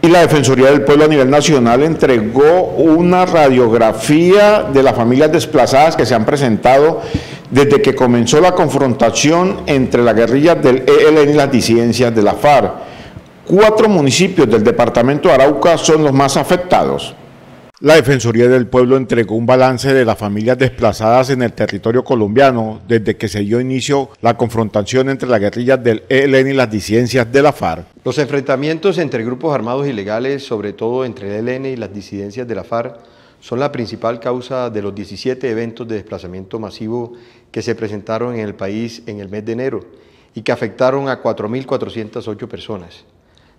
y la Defensoría del Pueblo a nivel nacional entregó una radiografía de las familias desplazadas que se han presentado desde que comenzó la confrontación entre las guerrillas del ELN y las disidencias de la FARC. Cuatro municipios del departamento de Arauca son los más afectados. La Defensoría del Pueblo entregó un balance de las familias desplazadas en el territorio colombiano desde que se dio inicio la confrontación entre las guerrillas del ELN y las disidencias de la FARC. Los enfrentamientos entre grupos armados ilegales, sobre todo entre el ELN y las disidencias de la FARC, son la principal causa de los 17 eventos de desplazamiento masivo que se presentaron en el país en el mes de enero y que afectaron a 4.408 personas.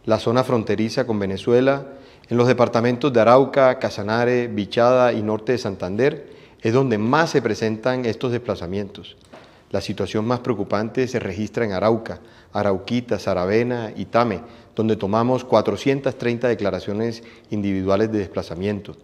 La zona fronteriza con Venezuela, en los departamentos de Arauca, Casanare, Bichada y norte de Santander, es donde más se presentan estos desplazamientos. La situación más preocupante se registra en Arauca, Arauquita, Saravena y Tame, donde tomamos 430 declaraciones individuales de desplazamiento.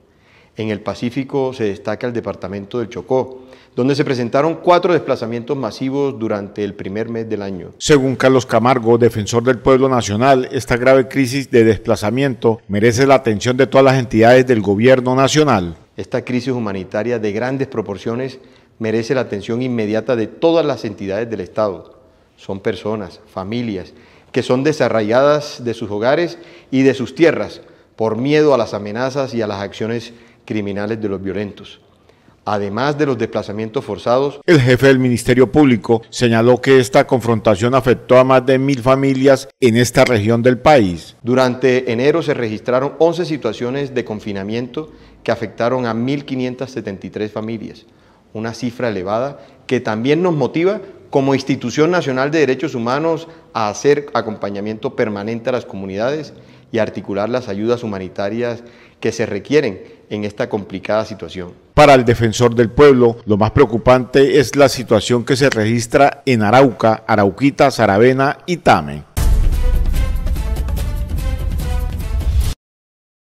En el Pacífico se destaca el departamento del Chocó, donde se presentaron cuatro desplazamientos masivos durante el primer mes del año. Según Carlos Camargo, defensor del pueblo nacional, esta grave crisis de desplazamiento merece la atención de todas las entidades del gobierno nacional. Esta crisis humanitaria de grandes proporciones merece la atención inmediata de todas las entidades del Estado. Son personas, familias, que son desarraigadas de sus hogares y de sus tierras por miedo a las amenazas y a las acciones criminales de los violentos además de los desplazamientos forzados. El jefe del Ministerio Público señaló que esta confrontación afectó a más de mil familias en esta región del país. Durante enero se registraron 11 situaciones de confinamiento que afectaron a 1.573 familias, una cifra elevada que también nos motiva como Institución Nacional de Derechos Humanos a hacer acompañamiento permanente a las comunidades y articular las ayudas humanitarias que se requieren en esta complicada situación. Para el defensor del pueblo, lo más preocupante es la situación que se registra en Arauca, Arauquita, Saravena y Tame.